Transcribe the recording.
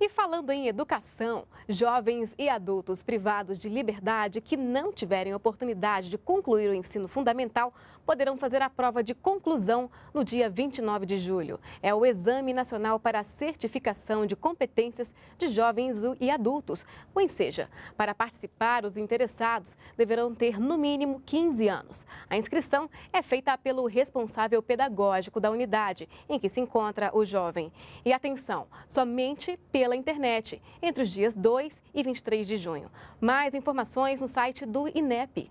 E falando em educação, jovens e adultos privados de liberdade que não tiverem oportunidade de concluir o ensino fundamental poderão fazer a prova de conclusão no dia 29 de julho. É o Exame Nacional para a Certificação de Competências de Jovens e Adultos. Ou seja, para participar, os interessados deverão ter no mínimo 15 anos. A inscrição é feita pelo responsável pedagógico da unidade em que se encontra o jovem. E atenção, somente pelo pela internet entre os dias 2 e 23 de junho. Mais informações no site do INEP.